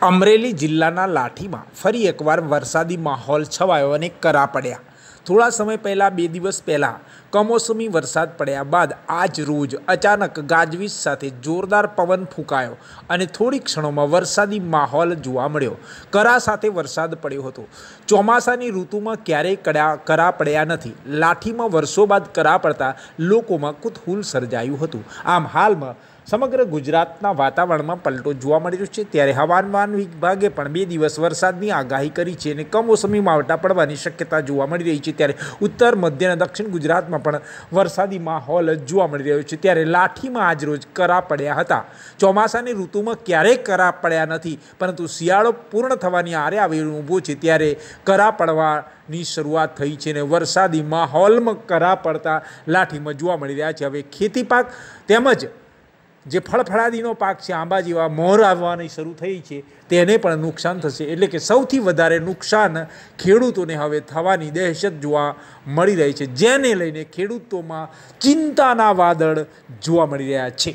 અમરેલી જિલ્લાના લાઠીમાં ફરી એકવાર વરસાદી માહોલ છવાયો અને કરા પડ્યા થોડા સમય પહેલાં બે દિવસ પહેલાં કમોસમી વરસાદ પડ્યા બાદ આજ રોજ અચાનક ગાજવીજ સાથે જોરદાર પવન ફૂંકાયો અને થોડી ક્ષણોમાં વરસાદી માહોલ જોવા મળ્યો કરા સાથે વરસાદ પડ્યો હતો ચોમાસાની ઋતુમાં ક્યારેય કડા કરા પડ્યા નથી લાઠીમાં વર્ષો બાદ કરા પડતા લોકોમાં કુતૂહલ સર્જાયું હતું આમ હાલમાં સમગ્ર ગુજરાતના વાતાવરણમાં પલટો જોવા મળી રહ્યો છે ત્યારે હવામાન વિભાગે પણ બે દિવસ વરસાદની આગાહી કરી છે અને કમોસમી માવટા પડવાની શક્યતા જોવા મળી રહી છે ત્યારે ઉત્તર મધ્ય અને દક્ષિણ ગુજરાતમાં પણ વરસાદી માહોલ જોવા મળી રહ્યો છે ત્યારે લાઠીમાં આજરોજ કરા પડ્યા હતા ચોમાસાની ઋતુમાં ક્યારેય કરા પડ્યા નથી પરંતુ શિયાળો પૂર્ણ થવાની આરે આવેલું ઊભો છે ત્યારે કરા પડવાની શરૂઆત થઈ છે ને વરસાદી માહોલમાં કરા પડતા લાઠીમાં જોવા મળી રહ્યા છે હવે ખેતી પાક તેમજ જે ફળફળાદીનો પાક છે આંબા જેવા મોહર આવવાની શરૂ થઈ છે તેને પણ નુકસાન થશે એટલે કે સૌથી વધારે નુકસાન ખેડૂતોને હવે થવાની દહેશત જોવા મળી રહી છે જેને લઈને ખેડૂતોમાં ચિંતાના વાદળ જોવા મળી રહ્યા છે